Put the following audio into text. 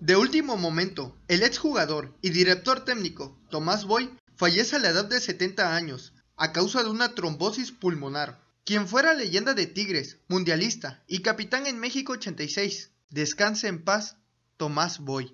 De último momento, el exjugador y director técnico Tomás Boy fallece a la edad de 70 años a causa de una trombosis pulmonar. Quien fuera leyenda de Tigres, mundialista y capitán en México 86. Descanse en paz, Tomás Boy.